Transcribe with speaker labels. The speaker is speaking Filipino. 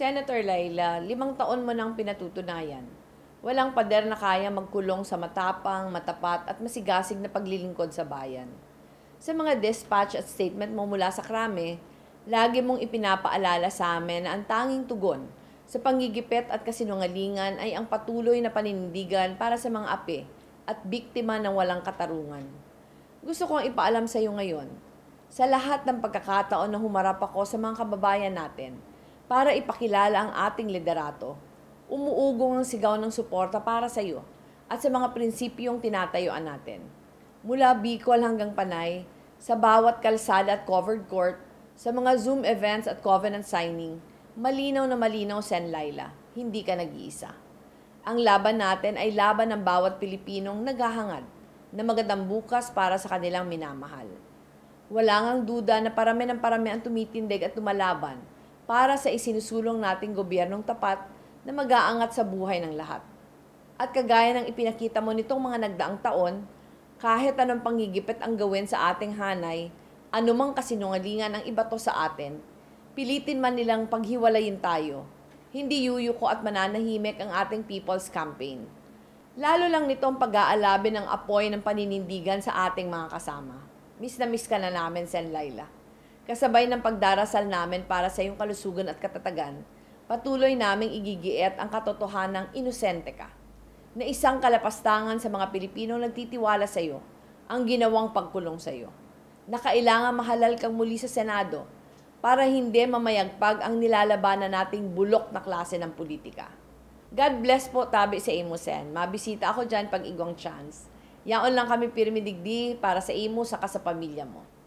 Speaker 1: Senator Laila, limang taon mo nang pinatutunayan. Walang pader na kaya magkulong sa matapang, matapat at masigasig na paglilingkod sa bayan. Sa mga dispatch at statement mo mula sa krame, lagi mong ipinapaalala sa amin na ang tanging tugon sa panggigipit at kasinungalingan ay ang patuloy na paninindigan para sa mga ape at biktima ng walang katarungan. Gusto kong ipaalam sa iyo ngayon, sa lahat ng pagkakataon na humarap ako sa mga kababayan natin – para ipakilala ang ating liderato. Umuugong ang sigaw ng suporta para sa iyo at sa mga prinsipyong tinatayuan natin. Mula Bicol hanggang Panay, sa bawat kalsada at covered court, sa mga Zoom events at covenant signing, malinaw na malinaw, Sen Laila, hindi ka nag-iisa. Ang laban natin ay laban ng bawat Pilipinong naghahangad na magandang bukas para sa kanilang minamahal. Wala ngang duda na parami ng parami ang tumitindig at tumalaban para sa isinusulong nating gobyernong tapat na mag-aangat sa buhay ng lahat. At kagaya ng ipinakita mo nitong mga nagdaang taon, kahit anong panggigipit ang gawin sa ating hanay, anumang kasinungalingan ang to sa atin, pilitin man nilang paghiwalayin tayo, hindi yuyuko at mananahimik ang ating People's Campaign. Lalo lang nitong pag-aalabi ng apoy ng paninindigan sa ating mga kasama. Miss na miss ka na namin, Sen Laila. Kasabay ng pagdarasal namin para sa iyong kalusugan at katatagan, patuloy naming igigiit ang katotohanang inosente ka, na isang kalapastangan sa mga Pilipinong nagtitiwala sa iyo ang ginawang pagkulong sa iyo, na kailangan mahalal kang muli sa Senado para hindi mamayagpag ang nilalabanan nating bulok na klase ng politika. God bless po tabi sa imo, Sen. Mabisita ako dyan pag igong chance. Yaon lang kami pirmidigdi para sa imo, saka sa pamilya mo.